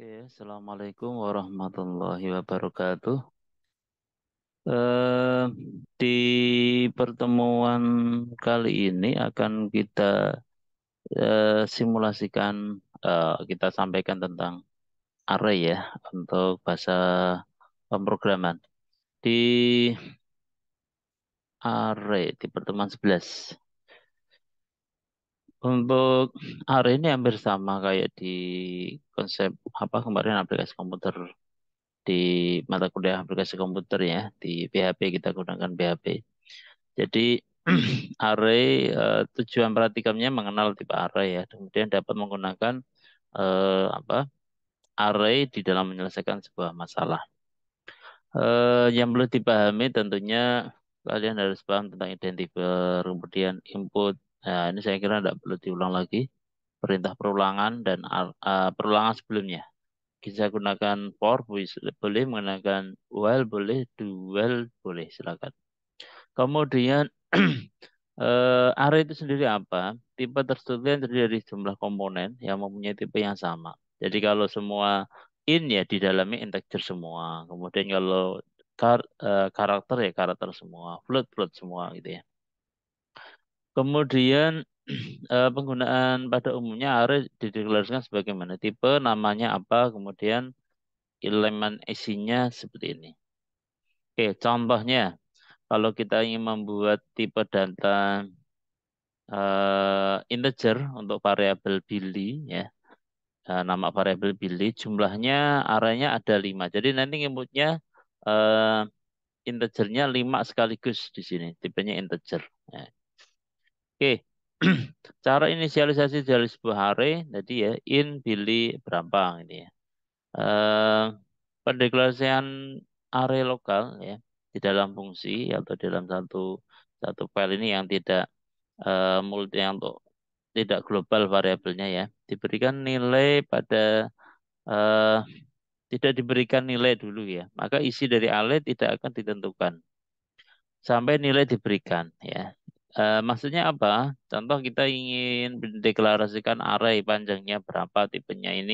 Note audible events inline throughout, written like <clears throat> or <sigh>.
Oke, Assalamualaikum warahmatullahi wabarakatuh. Eh, di pertemuan kali ini akan kita eh, simulasikan, eh, kita sampaikan tentang array ya untuk bahasa pemrograman. Di array di pertemuan 11 untuk hari ini hampir sama kayak di konsep apa kemarin aplikasi komputer di mata kuliah aplikasi komputer ya di PHP kita gunakan PHP. Jadi <clears throat> array eh, tujuan praktikumnya mengenal tipe array ya. Kemudian dapat menggunakan eh, apa array di dalam menyelesaikan sebuah masalah. Eh, yang perlu dipahami tentunya kalian harus paham tentang identifier, kemudian input, Nah, ini saya kira tidak perlu diulang lagi. Perintah perulangan dan uh, perulangan sebelumnya. kita gunakan for, boleh menggunakan while, boleh, do well, boleh. Silakan. Kemudian, uh, <clears throat> array itu sendiri apa? Tipe terstruktur yang terdiri dari jumlah komponen yang mempunyai tipe yang sama. Jadi kalau semua in ya di dalamnya integer semua. Kemudian kalau kar, uh, eh, karakter ya karakter semua, float float semua gitu ya. Kemudian <clears throat> eh, penggunaan pada umumnya array dideklarasikan sebagaimana tipe, namanya apa, kemudian elemen isinya seperti ini. Oke, contohnya kalau kita ingin membuat tipe data uh, integer untuk variabel Billy ya. Uh, nama variabel Billy jumlahnya arahnya ada 5. Jadi nanti inputnya uh, integernya 5 sekaligus di sini, tipenya integer ya. Oke. <clears throat> Cara inisialisasi dari sebuah array tadi ya in Billy berampang ini ya. Eh, pendeklarasian array lokal ya di dalam fungsi atau di dalam satu satu file ini yang tidak eh, multi yang tidak global variabelnya ya diberikan nilai pada eh, tidak diberikan nilai dulu ya maka isi dari array tidak akan ditentukan sampai nilai diberikan ya Uh, maksudnya apa? Contoh kita ingin mendeklarasikan array panjangnya berapa, tipenya ini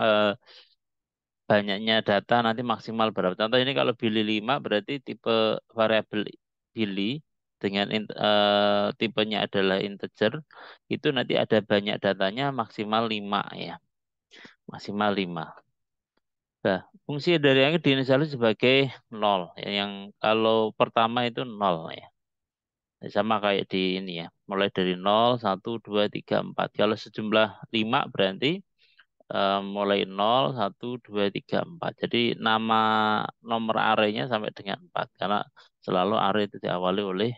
uh, banyaknya data nanti maksimal berapa. Contoh ini kalau Billy 5 berarti tipe variabel Billy dengan uh, tipenya adalah integer, itu nanti ada banyak datanya maksimal 5 ya. Maksimal 5. Nah, fungsi dari yang diinisialis sebagai nol, yang kalau pertama itu nol ya. Ya, sama kayak di ini ya mulai dari 0 1 2 3 4 kalau sejumlah 5 berarti uh, mulai 0 1 2 3 4 jadi nama nomor arenya sampai dengan 4 karena selalu array itu diawali oleh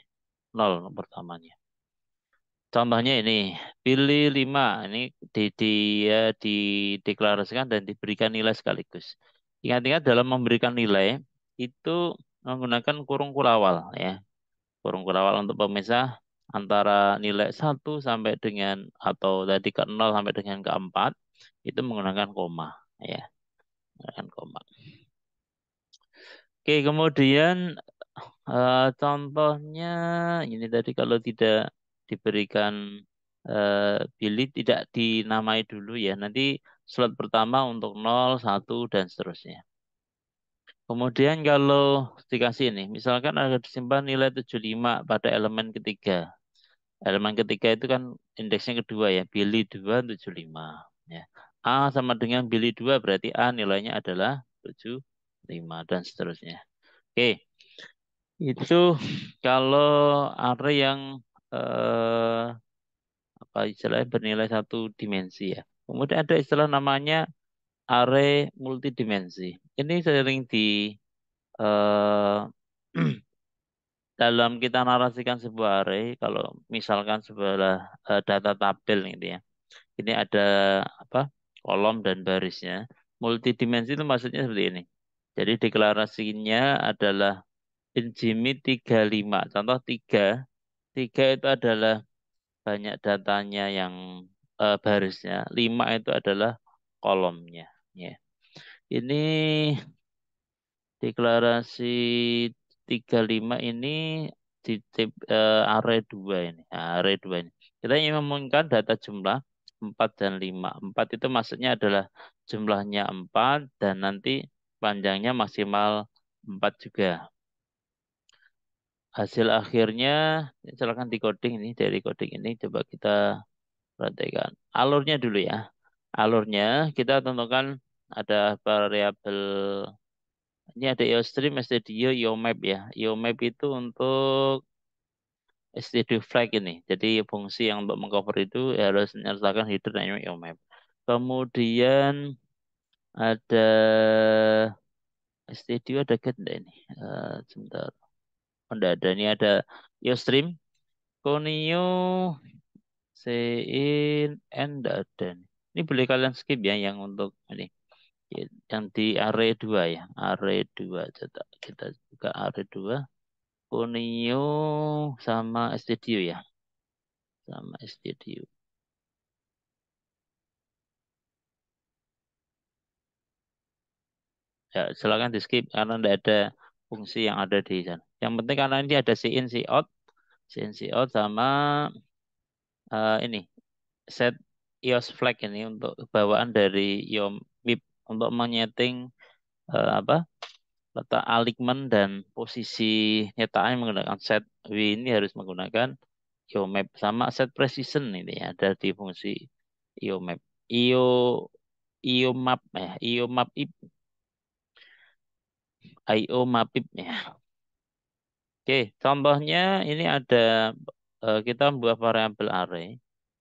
0 nomor utamanya contohnya ini pilih 5 ini di, di, ya, dideklarasikan dan diberikan nilai sekaligus ingat-ingat dalam memberikan nilai itu menggunakan kurung kurawal ya kurung kurawal untuk pemisah antara nilai 1 sampai dengan atau tadi ke 0 sampai dengan ke 4 itu menggunakan koma ya. Menggunakan koma. Oke, kemudian uh, contohnya ini tadi kalau tidak diberikan uh, eh, bilik tidak dinamai dulu ya. Nanti slot pertama untuk 0, 1 dan seterusnya. Kemudian kalau dikasih ini, misalkan ada disimpan nilai 75 pada elemen ketiga. Elemen ketiga itu kan indeksnya kedua ya, bili 2, 75. Ya. A sama dengan bili 2 berarti A nilainya adalah 75 dan seterusnya. Oke, itu kalau array yang eh, apa istilahnya bernilai satu dimensi ya. Kemudian ada istilah namanya array multidimensi. Ini sering di uh, <clears throat> dalam kita narasikan sebuah array kalau misalkan sebuah uh, data tabel ini ya ini ada apa kolom dan barisnya multidimensi itu maksudnya seperti ini jadi deklarasinya adalah injimi 35 contoh 3 3 itu adalah banyak datanya yang uh, barisnya 5 itu adalah kolomnya Ya. Ini deklarasi 35 ini di tip uh, eh, array 2 ini. Nah, array 2 ini. Kita ingin memungkinkan data jumlah 4 dan 5. 4 itu maksudnya adalah jumlahnya 4 dan nanti panjangnya maksimal 4 juga. Hasil akhirnya, ya, silakan decoding ini, dari coding ini coba kita perhatikan. Alurnya dulu ya. Alurnya kita tentukan ada variabel ini ada iostream, yo map ya. map itu untuk studio flag ini. Jadi fungsi yang untuk mengcover itu ya harus menyertakan header namanya map Kemudian ada studio ada get enggak ini? Uh, sebentar. Oh, ada. Ini ada iostream. Konio CIN enggak ada. Ini boleh kalian skip ya yang untuk ini. Ya, yang di array 2 ya array 2 kita buka array 2 Kunio sama Studio ya sama Studio ya silakan di skip karena tidak ada fungsi yang ada di sana yang penting karena ini ada si in si out si in si out sama uh, ini set ios flag ini untuk bawaan dari iom untuk menyeting uh, apa letak alignment dan posisi nyetaan menggunakan set W ini harus menggunakan IOMAP sama set precision ini ya ada di fungsi IOMAP IO IOMAP ya IOMAP IP IO mapip ya. Oke, contohnya ini ada eh, kita membuat variabel array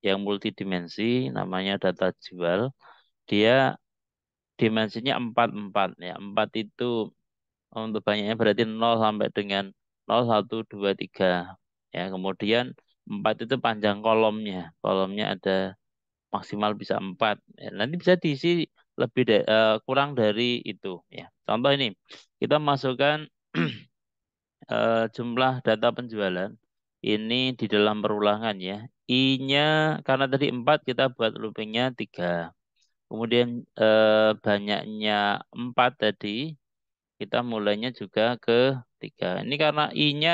yang multidimensi namanya data jual. Dia dimensinya empat empat Ya, empat itu oh, untuk banyaknya berarti nol sampai dengan nol satu dua tiga Ya, kemudian empat itu panjang kolomnya. Kolomnya ada maksimal bisa empat Ya, nanti bisa diisi lebih de, uh, kurang dari itu. ya Contoh ini, kita masukkan uh, <clears throat> jumlah data penjualan. Ini di dalam perulangan ya. I-nya, karena tadi empat kita buat loopingnya tiga Kemudian eh, banyaknya 4 tadi, kita mulainya juga ke 3. Ini karena I-nya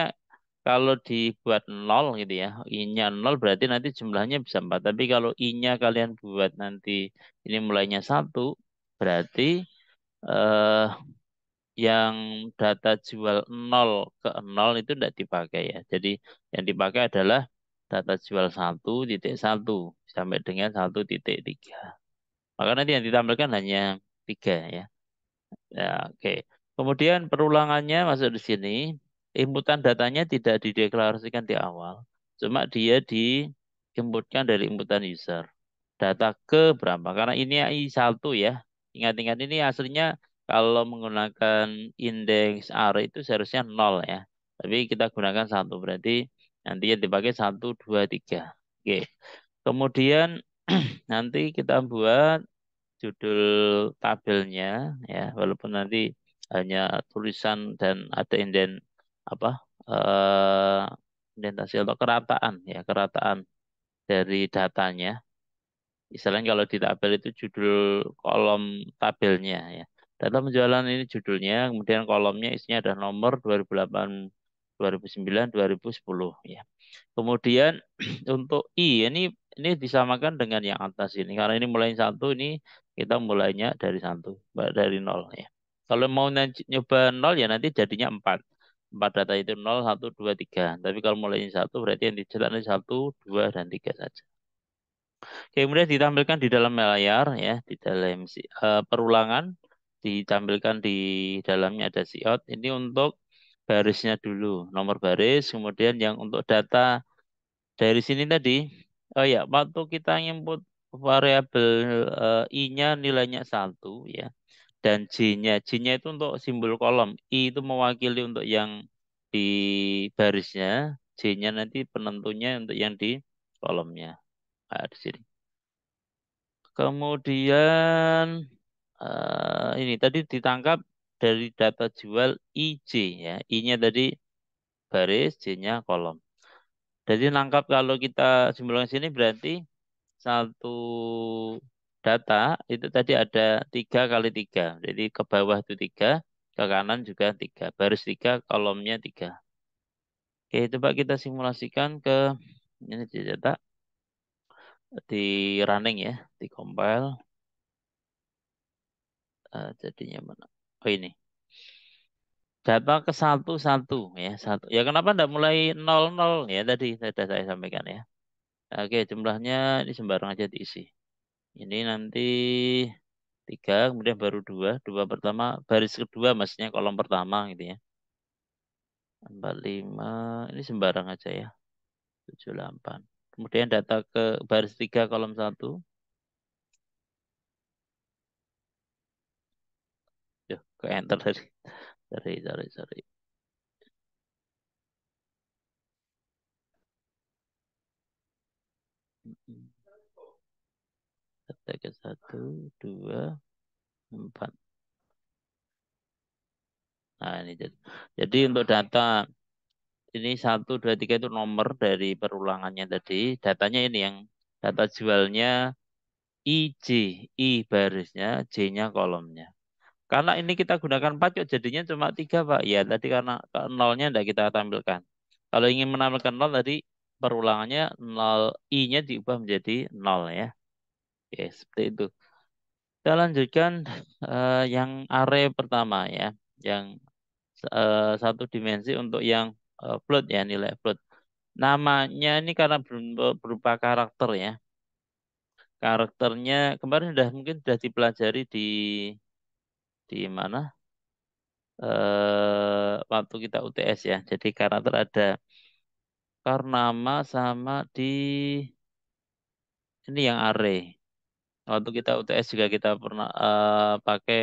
kalau dibuat 0 gitu ya, I-nya 0 berarti nanti jumlahnya bisa 4. Tapi kalau I-nya kalian buat nanti ini mulainya 1, berarti eh, yang data jual 0 ke 0 itu tidak dipakai ya. Jadi yang dipakai adalah data jual 1.1 sampai dengan 1.3. Maka nanti yang ditampilkan hanya tiga ya. ya Oke. Okay. Kemudian perulangannya masuk di sini. Inputan datanya tidak dideklarasikan di awal. Cuma dia diinputkan dari inputan user. Data ke berapa? Karena ini I1 ya. Ingat-ingat ini aslinya kalau menggunakan indeks array itu seharusnya nol ya. Tapi kita gunakan satu berarti nanti yang dipakai satu dua tiga. Oke. Kemudian <clears throat> nanti kita buat judul tabelnya ya walaupun nanti hanya tulisan dan ada inden apa uh, indentasi atau kerataan ya kerataan dari datanya misalnya kalau di tabel itu judul kolom tabelnya ya data penjualan ini judulnya kemudian kolomnya isinya ada nomor 2008 2009 2010 ya kemudian <clears throat> untuk i ini ini disamakan dengan yang atas ini karena ini mulai satu ini kita mulainya dari satu dari nol ya kalau mau nyoba nol ya nanti jadinya empat empat data itu nol satu dua tiga tapi kalau mulainya satu berarti yang ini satu dua dan tiga saja kemudian ditampilkan di dalam layar ya di dalam uh, perulangan ditampilkan di dalamnya ada out ini untuk barisnya dulu nomor baris kemudian yang untuk data dari sini tadi Oh ya, waktu kita input variabel uh, i-nya nilainya satu ya, dan j-nya, j-nya itu untuk simbol kolom, i itu mewakili untuk yang di barisnya, j-nya nanti penentunya untuk yang di kolomnya, nah, di sini. Kemudian uh, ini tadi ditangkap dari data jual IJ ya. I-nya tadi baris, J-nya kolom. Jadi lengkap kalau kita simulasi sini berarti satu data itu tadi ada tiga kali tiga. Jadi ke bawah itu tiga, ke kanan juga tiga, baris tiga, kolomnya tiga. Oke, coba kita simulasikan ke ini di data di running ya, di compile. Uh, jadinya mana? Oh ini data ke satu satu ya satu ya kenapa tidak mulai nol nol ya tadi sudah saya sampaikan ya oke jumlahnya ini sembarang aja diisi ini nanti tiga kemudian baru dua dua pertama baris kedua maksudnya kolom pertama gitu ya empat lima ini sembarang aja ya tujuh delapan kemudian data ke baris tiga kolom satu ke enter tadi Sorry, sorry, sorry. Kata ke satu, dua, empat. Nah, ini jadi. jadi untuk data ini satu dua tiga itu nomor dari perulangannya tadi. Datanya ini yang data jualnya IJ, I barisnya, J-nya kolomnya. Karena ini kita gunakan pajak, jadinya cuma tiga Pak. Ya tadi karena nolnya tidak kita tampilkan. Kalau ingin menampilkan nol tadi perulangannya nol i-nya diubah menjadi nol ya. Oke, seperti itu. Kita lanjutkan uh, yang array pertama ya, yang uh, satu dimensi untuk yang uh, float ya, nilai float. Namanya ini karena berupa karakter ya. Karakternya kemarin sudah mungkin sudah dipelajari di di mana uh, waktu kita UTS ya. Jadi karakter ada Karnama sama di ini yang array. E. Waktu kita UTS juga kita pernah uh, pakai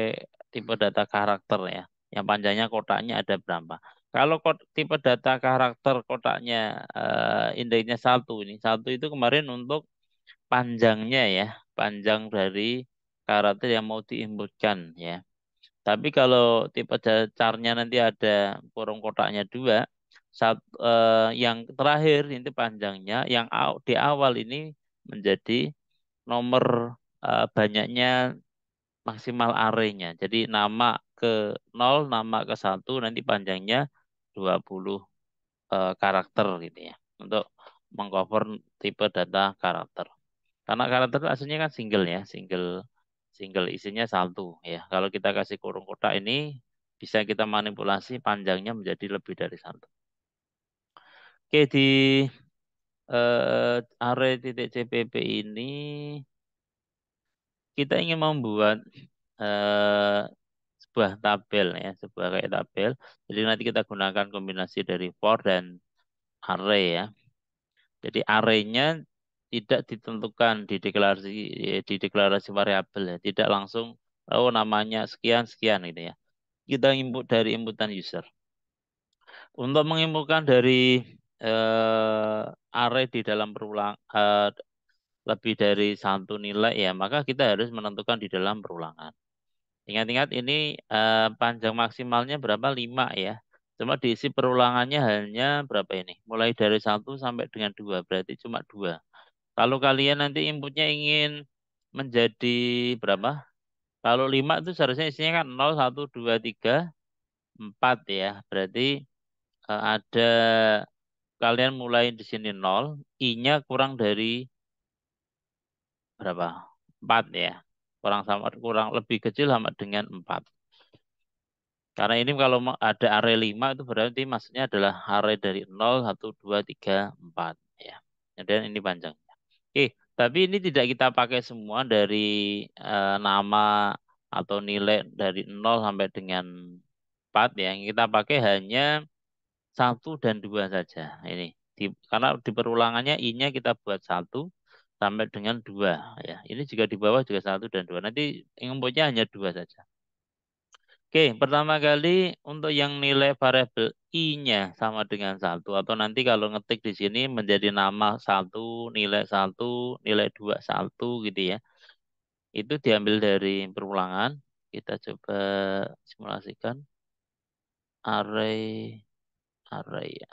tipe data karakter ya. Yang panjangnya kotaknya ada berapa? Kalau tipe data karakter kotaknya uh, indeksnya satu ini satu itu kemarin untuk panjangnya ya, panjang dari karakter yang mau diinputkan ya. Tapi kalau tipe carnya nanti ada kurung kotaknya dua, saat, eh, yang terakhir ini panjangnya, yang di awal ini menjadi nomor eh, banyaknya maksimal arenya. Jadi nama ke 0, nama ke 1, nanti panjangnya 20 eh, karakter gitu ya. Untuk mengcover tipe data karakter. Karena karakter aslinya kan single ya, single single isinya satu ya. Kalau kita kasih kurung kotak ini bisa kita manipulasi panjangnya menjadi lebih dari satu. Oke di uh, array titik CPP ini kita ingin membuat uh, sebuah tabel ya, sebuah kayak tabel. Jadi nanti kita gunakan kombinasi dari for dan array ya. Jadi arraynya tidak ditentukan di deklarasi eh, di deklarasi variabel ya. Tidak langsung oh namanya sekian sekian gitu ya. Kita input dari inputan user. Untuk menginputkan dari uh, array di dalam perulangan uh, eh, lebih dari satu nilai ya, maka kita harus menentukan di dalam perulangan. Ingat-ingat ini uh, panjang maksimalnya berapa? Lima ya. Cuma diisi perulangannya hanya berapa ini? Mulai dari satu sampai dengan dua, berarti cuma dua. Kalau kalian nanti inputnya ingin menjadi berapa? Kalau 5 itu seharusnya isinya kan 0, 1, 2, 3, 4 ya. Berarti eh, ada kalian mulai di sini 0, I-nya kurang dari berapa? 4 ya. Kurang sama kurang lebih kecil sama dengan 4. Karena ini kalau ada array 5 itu berarti maksudnya adalah array dari 0, 1, 2, 3, 4 ya. Dan ini panjang. Oke, tapi ini tidak kita pakai semua dari uh, nama atau nilai dari 0 sampai dengan 4 ya. Yang kita pakai hanya satu dan dua saja ini. Di, karena di perulangannya i-nya kita buat satu sampai dengan dua ya. Ini juga di bawah juga satu dan dua. Nanti inputnya hanya dua saja. Oke, pertama kali untuk yang nilai variabel i-nya sama dengan satu atau nanti kalau ngetik di sini menjadi nama satu, nilai satu, nilai dua satu gitu ya. Itu diambil dari perulangan. Kita coba simulasikan array array ya.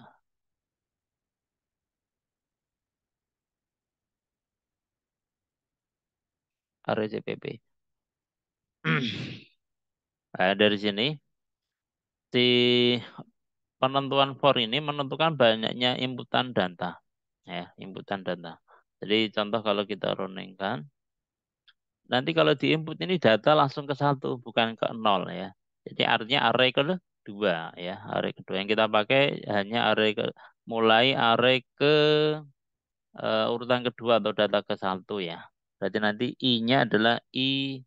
Array CPP. <clears throat> Nah, dari sini si penentuan for ini menentukan banyaknya inputan data. Ya, inputan data. Jadi contoh kalau kita runningkan, nanti kalau di input ini data langsung ke satu bukan ke nol ya. Jadi artinya array ke dua, ya, array kedua yang kita pakai hanya array ke, mulai array ke uh, urutan kedua atau data ke satu ya. Berarti nanti i-nya adalah i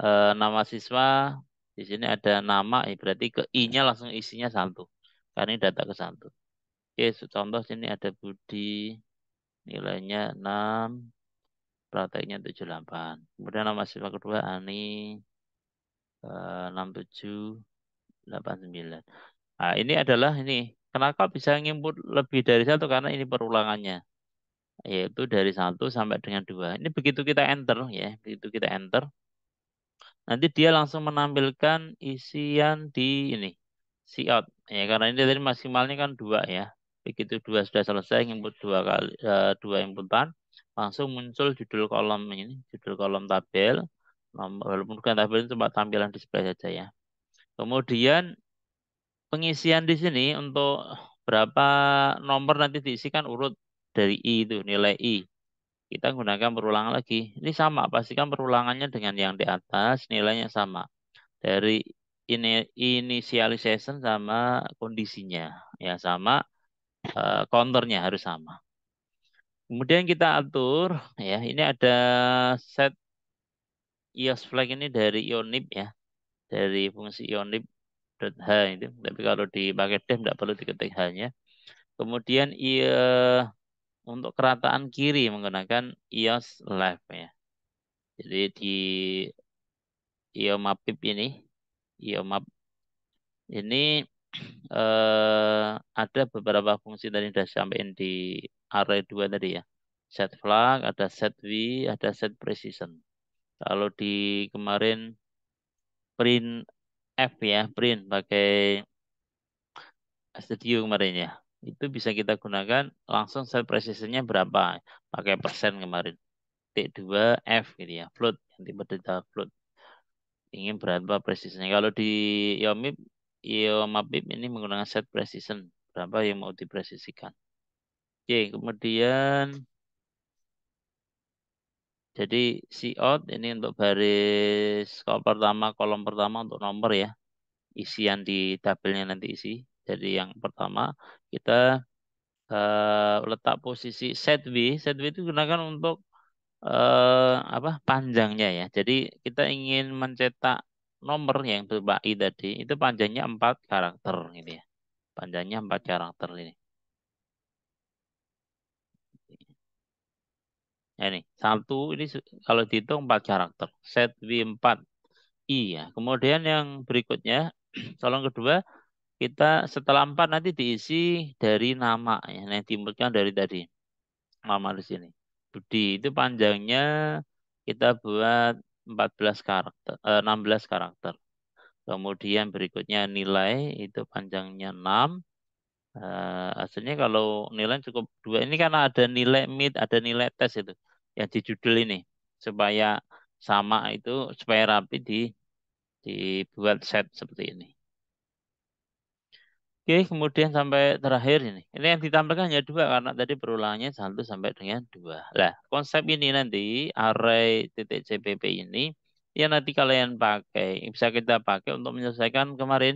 uh, nama siswa di sini ada nama, ya berarti ke I-nya ya. langsung isinya satu. Karena ini data ke satu. Oke, contoh sini ada Budi, nilainya 6, prakteknya 78. Kemudian nama siswa kedua Ani, 6789. Eh, sembilan. Nah, ini adalah ini. Kenapa bisa ngimput lebih dari satu? Karena ini perulangannya. Yaitu dari satu sampai dengan dua. Ini begitu kita enter, ya. Begitu kita enter, nanti dia langsung menampilkan isian di ini si out ya karena ini tadi maksimalnya kan dua ya begitu dua sudah selesai input dua kali uh, dua inputan langsung muncul judul kolom ini judul kolom tabel nomor walaupun bukan tabel ini cuma tampilan display saja ya kemudian pengisian di sini untuk berapa nomor nanti diisikan urut dari i itu nilai i kita gunakan berulang lagi. Ini sama, pastikan perulangannya dengan yang di atas nilainya sama. Dari ini initialization sama kondisinya ya sama eh, counternya harus sama. Kemudian kita atur ya, ini ada set eos flag ini dari ionip ya. Dari fungsi ionip .h itu. Tapi kalau dipakai dem, tidak perlu diketik hanya. Kemudian ia untuk kerataan kiri menggunakan ios left ya. Jadi di iomapip ini, map ini eh, ada beberapa fungsi tadi sudah sampaikan di array 2 tadi ya. Set flag, ada set v, ada set precision. Kalau di kemarin print F ya, print pakai studio kemarin ya itu bisa kita gunakan langsung set presisinya berapa pakai persen kemarin T2 F gitu ya float yang tipe data float ingin berapa precisionnya kalau di Yomip Yomapip ini menggunakan set precision berapa yang mau dipresisikan oke kemudian jadi si out ini untuk baris kolom pertama, kolom pertama untuk nomor ya. Isian di tabelnya nanti isi. Jadi yang pertama kita uh, letak posisi set V. Set V itu gunakan untuk uh, apa panjangnya ya. Jadi kita ingin mencetak nomor yang berupa I tadi itu panjangnya 4 karakter ini ya. Panjangnya 4 karakter ini. Nah, ini satu ini kalau dihitung 4 karakter. Set V4 I ya. Kemudian yang berikutnya calon <clears throat> kedua kita setelah empat nanti diisi dari nama ya. yang dimulaikan dari tadi. Nama di sini. Budi itu panjangnya kita buat 14 karakter, eh, 16 karakter. Kemudian berikutnya nilai itu panjangnya 6. Eh, aslinya kalau nilai cukup dua ini karena ada nilai mid, ada nilai tes itu yang di judul ini supaya sama itu supaya rapi di dibuat set seperti ini. Oke, kemudian sampai terakhir ini. Ini yang ditampilkan hanya dua karena tadi berulangnya satu sampai dengan dua. Lah, konsep ini nanti array titik CPP ini yang nanti kalian pakai bisa kita pakai untuk menyelesaikan kemarin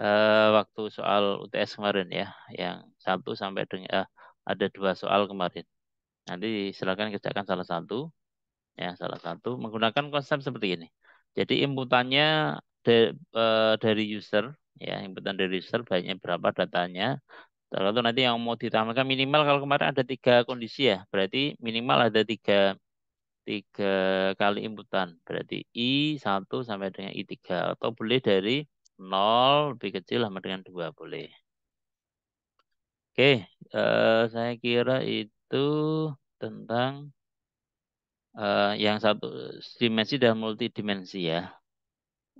eh, waktu soal UTS kemarin ya, yang satu sampai dengan eh, ada dua soal kemarin. Nanti silakan kerjakan salah satu, ya salah satu menggunakan konsep seperti ini. Jadi inputannya de, eh, dari user ya inputan dari user banyaknya berapa datanya tergantung nanti yang mau ditampilkan minimal kalau kemarin ada tiga kondisi ya berarti minimal ada tiga tiga kali inputan berarti i 1 sampai dengan i 3 atau boleh dari nol lebih kecil sama dengan dua boleh oke uh, saya kira itu tentang uh, yang satu dimensi dan multidimensi ya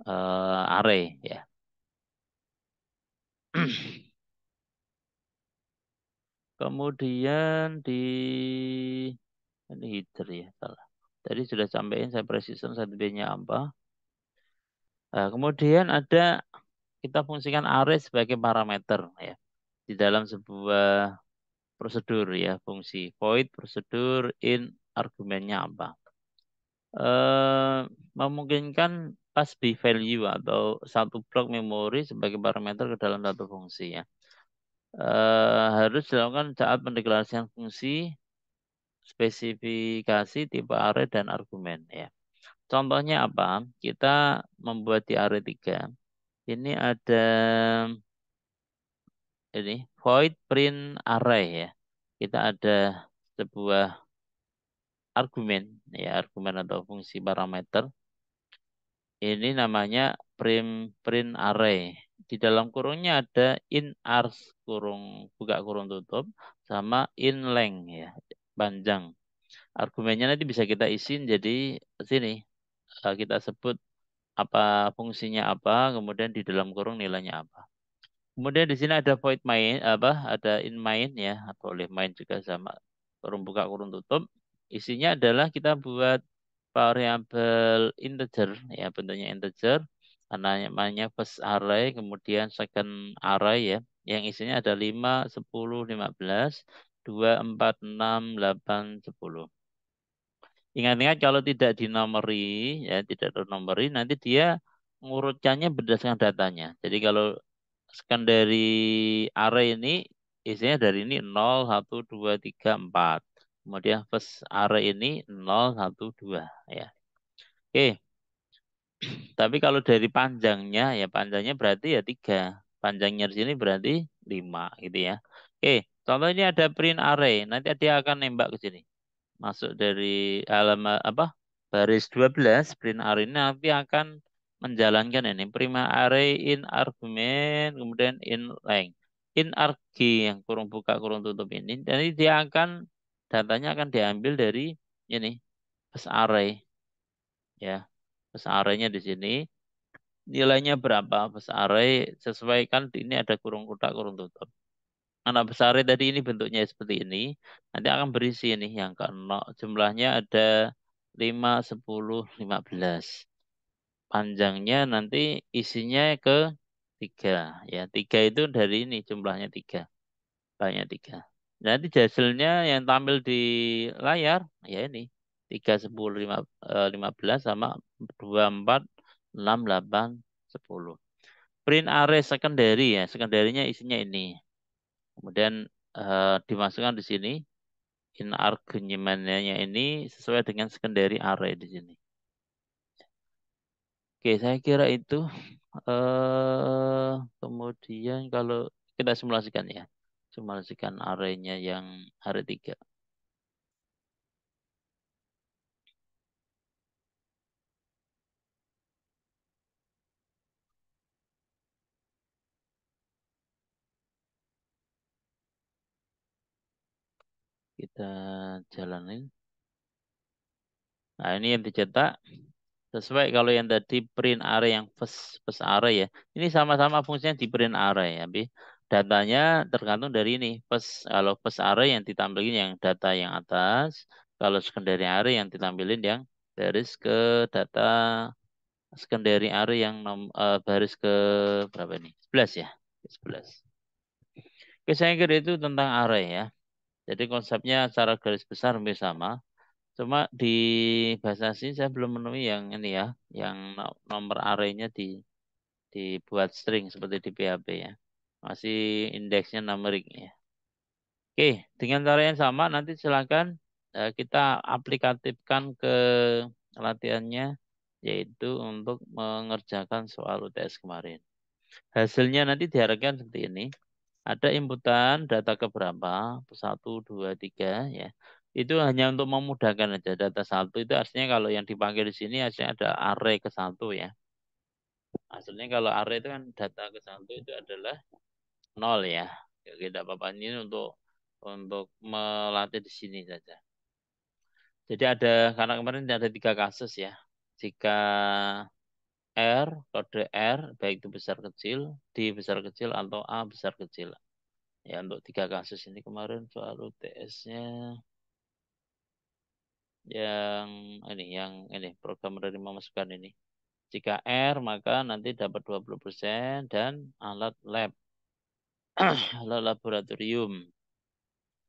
eh, array ya <clears throat> Kemudian di ini header ya salah. Tadi sudah sampaikan saya precision satu b apa. Nah, kemudian ada kita fungsikan array sebagai parameter ya di dalam sebuah prosedur ya fungsi void prosedur in argumennya apa. Eh, memungkinkan pas B value atau satu blok memori sebagai parameter ke dalam satu fungsi ya. E, harus dilakukan saat pendeklarasian fungsi spesifikasi tipe array dan argumen ya. Contohnya apa? Kita membuat di array 3. Ini ada ini void print array ya. Kita ada sebuah argumen ya, argumen atau fungsi parameter ini namanya print print array. Di dalam kurungnya ada in ars kurung buka kurung tutup sama in length ya, panjang. Argumennya nanti bisa kita isi jadi sini eh, kita sebut apa fungsinya apa, kemudian di dalam kurung nilainya apa. Kemudian di sini ada void main apa ada in main ya atau oleh main juga sama kurung buka kurung tutup. Isinya adalah kita buat variabel integer ya bentuknya integer karena namanya first array kemudian second array ya yang isinya ada 5, 10, 15, 2, 4, 6, 8, 10. Ingat-ingat kalau tidak dinomori, ya tidak dinomori, nanti dia ngurutkannya berdasarkan datanya. Jadi kalau secondary array ini isinya dari ini 0, 1, 2, 3, 4. Kemudian first array ini 0, 1, 2. Ya. Oke. Tapi kalau dari panjangnya, ya panjangnya berarti ya 3. Panjangnya di sini berarti 5 gitu ya. Oke, contoh ini ada print array. Nanti dia akan nembak ke sini. Masuk dari alamat apa? Baris 12 print array ini nanti akan menjalankan ini prima array in argument kemudian in length in argi yang kurung buka kurung tutup ini jadi dia akan datanya akan diambil dari ini bus array. E. Ya, bus arraynya di sini. Nilainya berapa bus array e sesuaikan ini ada kurung kotak kurung tutup. Anak array e tadi ini bentuknya seperti ini. Nanti akan berisi ini yang ke jumlahnya ada 5, 10, 15 panjangnya nanti isinya ke tiga ya tiga itu dari ini jumlahnya tiga banyak tiga Nanti hasilnya yang tampil di layar ya ini 3 10 5 15 sama 2 4 6 8 10. Print array secondary ya, secondary-nya isinya ini. Kemudian eh, dimasukkan di sini in argument-nya ini sesuai dengan secondary array di sini. Oke, saya kira itu eh kemudian kalau kita simulasikan ya simulasikan arenya yang hari tiga. Kita jalanin. Nah, ini yang dicetak. Sesuai kalau yang tadi print array yang first, first array ya. Ini sama-sama fungsinya di print array ya datanya tergantung dari ini pes kalau pes array yang ditampilkan yang data yang atas kalau secondary array yang ditampilkan yang baris ke data secondary array yang nom, uh, baris ke berapa ini 11 ya 11 Oke, saya kira itu tentang array ya. Jadi konsepnya secara garis besar hampir sama. Cuma di bahasa sini saya belum menemui yang ini ya, yang nomor arraynya di dibuat string seperti di PHP ya masih indeksnya numerik ya. Oke, dengan cara yang sama nanti silakan eh, kita aplikatifkan ke latihannya yaitu untuk mengerjakan soal UTS kemarin. Hasilnya nanti diharapkan seperti ini. Ada inputan data keberapa? 1, 2, 3 ya. Itu hanya untuk memudahkan aja data satu itu artinya kalau yang dipanggil di sini hasilnya ada array ke satu ya. Hasilnya kalau array itu kan data ke satu itu adalah nol ya. ya tidak apa-apa ini untuk untuk melatih di sini saja. Jadi ada karena kemarin ada tiga kasus ya. Jika R kode R baik itu besar kecil, D besar kecil atau A besar kecil. Ya untuk tiga kasus ini kemarin soal UTS-nya yang ini yang ini program dari memasukkan ini. Jika R maka nanti dapat 20% dan alat lab Ah, laboratorium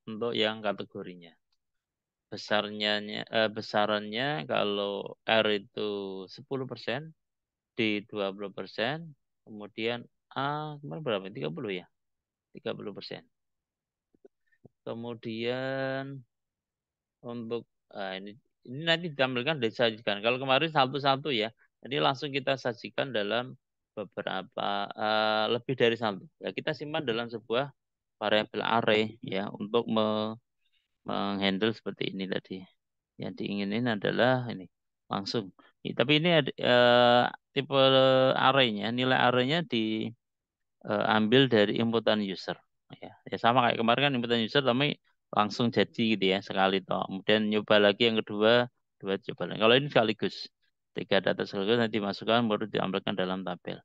untuk yang kategorinya. Besarnya eh, besarannya kalau R itu 10%, D 20%, kemudian A kemarin berapa? 30 ya. 30%. Kemudian untuk eh, ini ini nanti ditampilkan disajikan. Kalau kemarin satu-satu ya, jadi langsung kita sajikan dalam beberapa uh, lebih dari satu ya kita simpan dalam sebuah variabel array ya untuk me menghandle seperti ini tadi yang diinginkan adalah ini langsung ya, tapi ini ada, uh, eh, tipe arraynya nilai arraynya di uh, dari inputan user ya. ya sama kayak kemarin kan inputan user tapi langsung jadi gitu ya sekali toh kemudian nyoba lagi yang kedua dua coba lagi kalau ini sekaligus Tiga data sekaligus nanti dimasukkan baru diambilkan dalam tabel.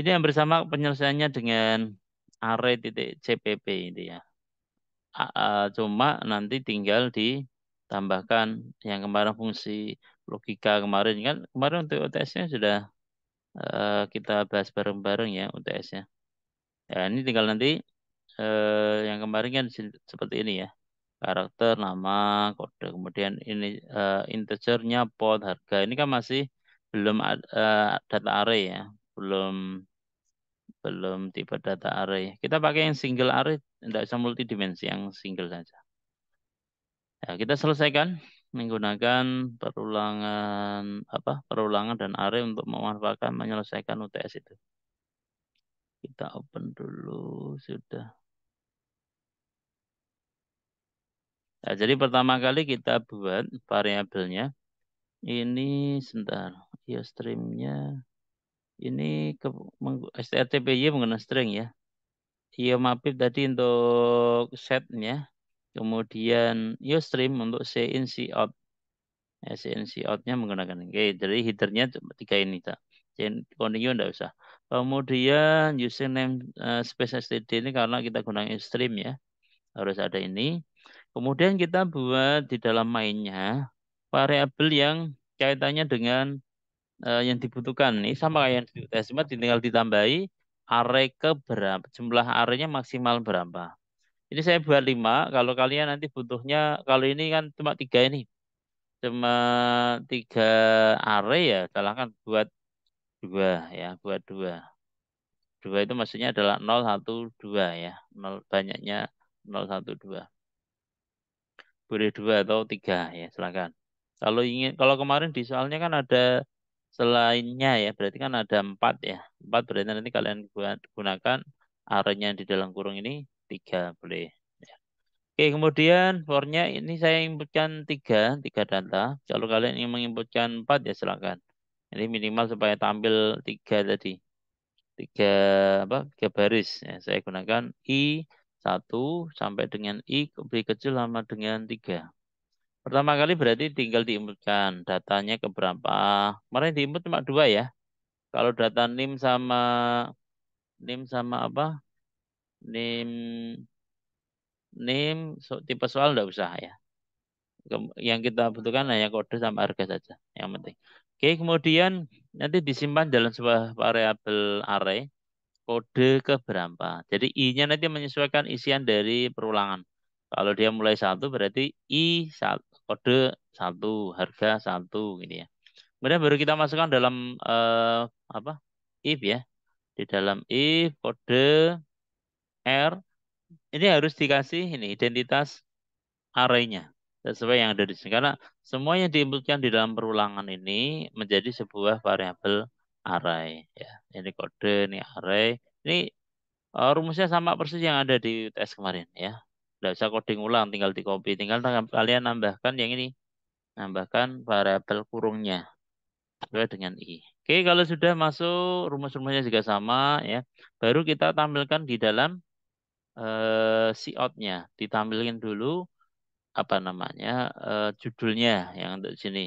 Ini yang bersama penyelesaiannya dengan array titik CPP ini ya. Cuma nanti tinggal ditambahkan yang kemarin fungsi logika kemarin kan kemarin untuk UTS-nya sudah eh, kita bahas bareng-bareng ya UTS-nya. Ya ini tinggal nanti eh, yang kemarin kan seperti ini ya karakter, nama, kode. Kemudian ini uh, integernya, pot, harga. Ini kan masih belum uh, data array ya, belum belum tipe data array. Kita pakai yang single array, tidak usah multidimensi, yang single saja. Ya, kita selesaikan menggunakan perulangan apa perulangan dan array untuk memanfaatkan menyelesaikan UTS itu. Kita open dulu sudah. Nah, jadi pertama kali kita buat variabelnya. Ini sebentar. Ya streamnya. Ini ke, strtpy menggunakan string ya. ya mapip tadi untuk setnya. Kemudian ya stream untuk cin out. Ya, nah, cin c outnya menggunakan. Oke, jadi headernya tiga ini tak. Continue tidak usah. Kemudian username uh, space std ini karena kita gunakan stream ya. Harus ada ini. Kemudian kita buat di dalam mainnya variabel yang kaitannya dengan uh, yang dibutuhkan. Ini sama kayak yang di UTS, tinggal ditambahi array ke berapa, jumlah arraynya maksimal berapa. Ini saya buat 5, kalau kalian nanti butuhnya, kalau ini kan cuma 3 ini. Cuma 3 array ya, silahkan buat 2 ya, buat 2. 2 itu maksudnya adalah 0, 1, 2 ya, 0, banyaknya 0, 1, 2. Boleh dua atau tiga ya, silakan. Kalau ingin, kalau kemarin di soalnya kan ada selainnya ya, berarti kan ada empat ya. Empat berarti nanti kalian gunakan arenya di dalam kurung ini tiga boleh. Ya. Oke, kemudian fornya ini saya inputkan tiga, tiga data. Kalau kalian ingin menginputkan empat ya silakan. Ini minimal supaya tampil tiga tadi tiga apa tiga baris ya, saya gunakan i 1 sampai dengan I lebih kecil sama dengan 3. Pertama kali berarti tinggal diimputkan datanya ke berapa. Kemarin diimput cuma dua ya. Kalau data NIM sama NIM sama apa? NIM NIM so, tipe soal enggak usah ya. Yang kita butuhkan hanya kode sama harga saja yang penting. Oke, kemudian nanti disimpan dalam sebuah variabel array kode ke berapa. Jadi I-nya nanti menyesuaikan isian dari perulangan. Kalau dia mulai satu berarti I kode satu, harga satu gitu ya. Kemudian baru kita masukkan dalam uh, apa? if ya. Di dalam if kode R ini harus dikasih ini identitas arraynya sesuai yang ada di sini karena semua yang diinputkan di dalam perulangan ini menjadi sebuah variabel array ya. Ini kode, ini array. Ini uh, rumusnya sama persis yang ada di tes kemarin ya. Tidak usah coding ulang, tinggal di copy, tinggal kalian nambahkan yang ini. Nambahkan variabel kurungnya sesuai dengan i. Oke, kalau sudah masuk rumus-rumusnya juga sama ya. Baru kita tampilkan di dalam eh, si uh, nya Ditampilkan dulu apa namanya uh, judulnya yang di sini.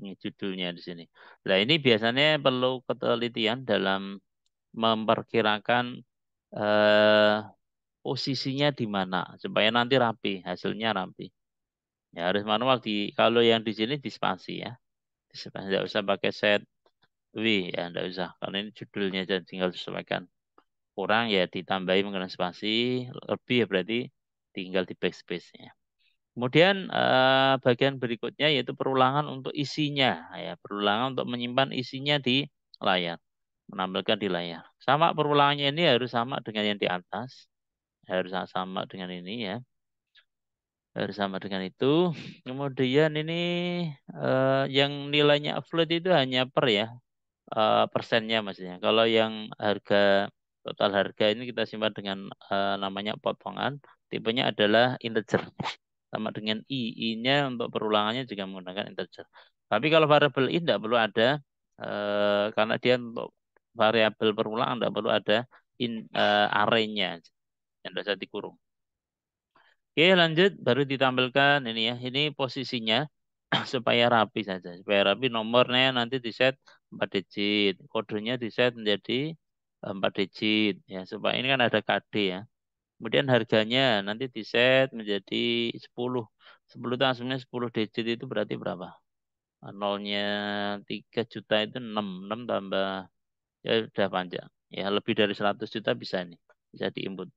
Ini judulnya di sini. Nah, ini biasanya perlu ketelitian dalam memperkirakan eh, posisinya di mana supaya nanti rapi, hasilnya rapi. Ya, harus manual di kalau yang di sini di spasi ya. Di tidak usah pakai set W ya, tidak usah. Karena ini judulnya jadi tinggal disesuaikan. Kurang ya ditambahi mengenai spasi, lebih ya berarti tinggal di backspace-nya. Kemudian eh, bagian berikutnya yaitu perulangan untuk isinya, ya perulangan untuk menyimpan isinya di layar, menampilkan di layar. Sama perulangannya ini harus sama dengan yang di atas, harus sama dengan ini ya, harus sama dengan itu. Kemudian ini eh, yang nilainya upload itu hanya per ya eh, persennya maksudnya. Kalau yang harga total harga ini kita simpan dengan eh, namanya potongan, tipenya adalah integer sama dengan i. I-nya untuk perulangannya juga menggunakan integer. Tapi kalau variabel i tidak perlu ada e, karena dia untuk variabel perulangan tidak perlu ada in e, array-nya yang bisa dikurung. Oke, lanjut baru ditampilkan ini ya. Ini posisinya <clears throat> supaya rapi saja. Supaya rapi nomornya nanti di set 4 digit, kodenya di set menjadi 4 eh, digit ya. Supaya ini kan ada KD ya. Kemudian harganya nanti di set menjadi 10. 10 itu asumnya 10 digit itu berarti berapa? Nolnya 3 juta itu 6. 6 tambah ya sudah panjang. Ya lebih dari 100 juta bisa nih. Bisa diinput.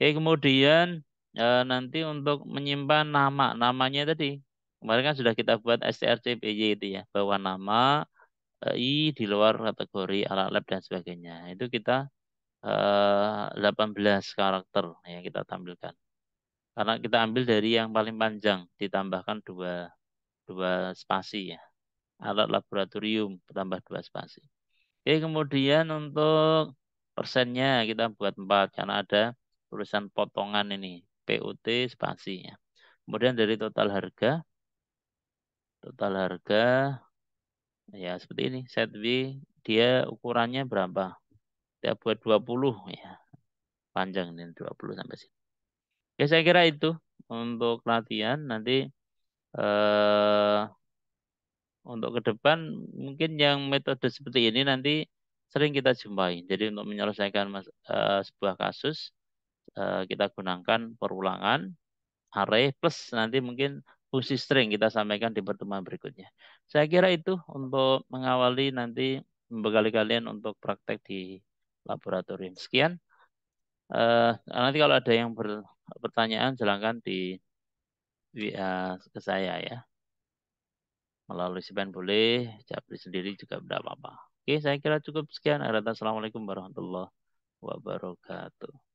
Oke, kemudian e, nanti untuk menyimpan nama. Namanya tadi. Kemarin kan sudah kita buat STRCPY itu ya. Bahwa nama eh, I di luar kategori alat lab dan sebagainya. Itu kita 18 eh, karakter yang kita tampilkan. Karena kita ambil dari yang paling panjang ditambahkan dua dua spasi ya. Alat laboratorium bertambah dua spasi. Oke, kemudian untuk persennya kita buat 4 karena ada tulisan potongan ini POT spasinya. Kemudian dari total harga total harga ya seperti ini set B dia ukurannya berapa kita buat 20 ya. Panjang ini 20 sampai sini. Oke, ya, saya kira itu untuk latihan nanti eh untuk ke depan mungkin yang metode seperti ini nanti sering kita jumpai. Jadi untuk menyelesaikan mas, eh, sebuah kasus eh, kita gunakan perulangan array plus nanti mungkin fungsi string kita sampaikan di pertemuan berikutnya. Saya kira itu untuk mengawali nanti membekali kalian untuk praktek di laboratorium. Sekian. Uh, nanti kalau ada yang pertanyaan silahkan di WA ke saya ya. Melalui Sipen boleh, Japri sendiri juga tidak apa-apa. Oke, saya kira cukup sekian. Assalamualaikum warahmatullahi wabarakatuh.